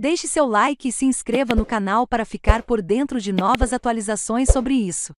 Deixe seu like e se inscreva no canal para ficar por dentro de novas atualizações sobre isso.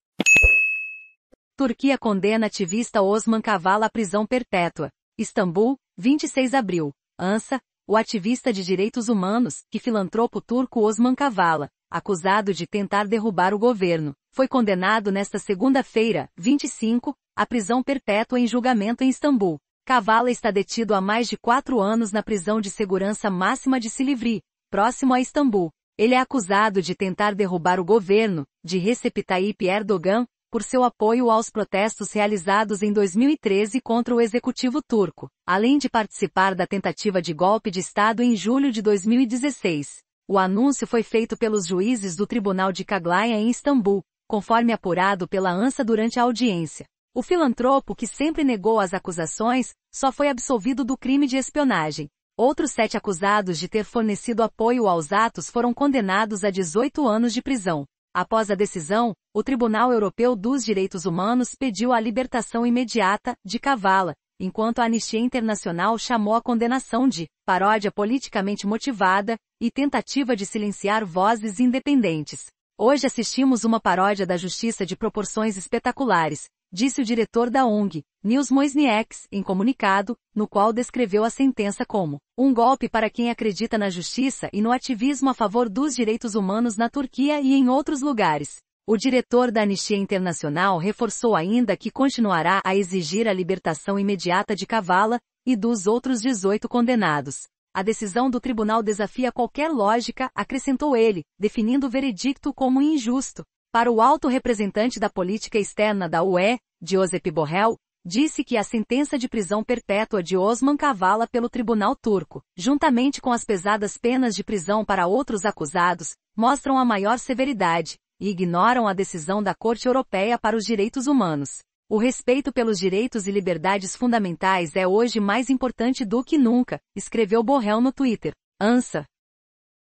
Turquia condena ativista Osman Kavala à prisão perpétua. Istambul, 26 de abril. Ansa, o ativista de direitos humanos e filantropo turco Osman Kavala, acusado de tentar derrubar o governo, foi condenado nesta segunda-feira, 25, à prisão perpétua em julgamento em Istambul. Kavala está detido há mais de quatro anos na prisão de segurança máxima de Silivri, próximo a Istambul. Ele é acusado de tentar derrubar o governo, de Recep Tayyip Erdogan, por seu apoio aos protestos realizados em 2013 contra o executivo turco, além de participar da tentativa de golpe de Estado em julho de 2016. O anúncio foi feito pelos juízes do Tribunal de Kaglaia em Istambul, conforme apurado pela ANSA durante a audiência. O filantropo que sempre negou as acusações, só foi absolvido do crime de espionagem, Outros sete acusados de ter fornecido apoio aos atos foram condenados a 18 anos de prisão. Após a decisão, o Tribunal Europeu dos Direitos Humanos pediu a libertação imediata de Cavala, enquanto a Anistia Internacional chamou a condenação de paródia politicamente motivada e tentativa de silenciar vozes independentes. Hoje assistimos uma paródia da justiça de proporções espetaculares, disse o diretor da ONG, Nils Moisniewicz, em comunicado, no qual descreveu a sentença como um golpe para quem acredita na justiça e no ativismo a favor dos direitos humanos na Turquia e em outros lugares. O diretor da Anistia Internacional reforçou ainda que continuará a exigir a libertação imediata de Kavala e dos outros 18 condenados. A decisão do tribunal desafia qualquer lógica, acrescentou ele, definindo o veredicto como injusto. Para o alto representante da política externa da UE, Josep Borrell, disse que a sentença de prisão perpétua de Osman Kavala pelo tribunal turco, juntamente com as pesadas penas de prisão para outros acusados, mostram a maior severidade e ignoram a decisão da Corte Europeia para os Direitos Humanos. O respeito pelos direitos e liberdades fundamentais é hoje mais importante do que nunca, escreveu Borrell no Twitter. ANSA,